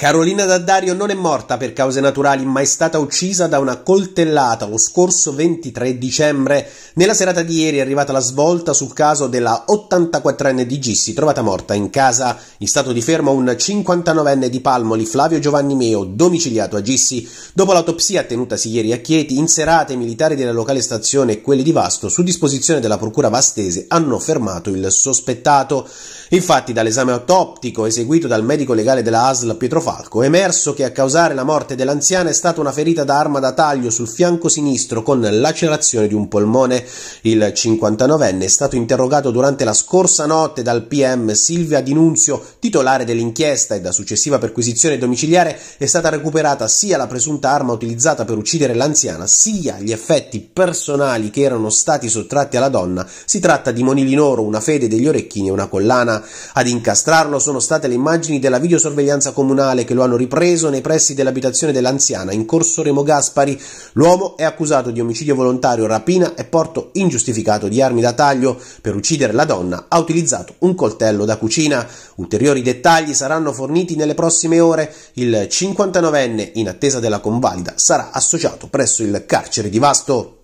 Carolina Daddario non è morta per cause naturali, ma è stata uccisa da una coltellata lo scorso 23 dicembre. Nella serata di ieri è arrivata la svolta sul caso della 84enne di Gissi, trovata morta in casa. In stato di fermo un 59enne di Palmoli, Flavio Giovanni Meo, domiciliato a Gissi. Dopo l'autopsia tenutasi ieri a Chieti, in serata i militari della locale stazione e quelli di Vasto, su disposizione della procura vastese, hanno fermato il sospettato. Infatti, dall'esame autoptico eseguito dal medico legale della ASL Pietro falco, emerso che a causare la morte dell'anziana è stata una ferita da arma da taglio sul fianco sinistro con lacerazione di un polmone. Il 59enne è stato interrogato durante la scorsa notte dal PM Silvia Dinunzio, titolare dell'inchiesta, e da successiva perquisizione domiciliare è stata recuperata sia la presunta arma utilizzata per uccidere l'anziana, sia gli effetti personali che erano stati sottratti alla donna. Si tratta di monili in oro, una fede degli orecchini e una collana. Ad incastrarlo sono state le immagini della videosorveglianza comunale penale che lo hanno ripreso nei pressi dell'abitazione dell'anziana in corso Remo Gaspari. L'uomo è accusato di omicidio volontario, rapina e porto ingiustificato di armi da taglio. Per uccidere la donna ha utilizzato un coltello da cucina. Ulteriori dettagli saranno forniti nelle prossime ore. Il 59enne, in attesa della convalida, sarà associato presso il carcere di Vasto.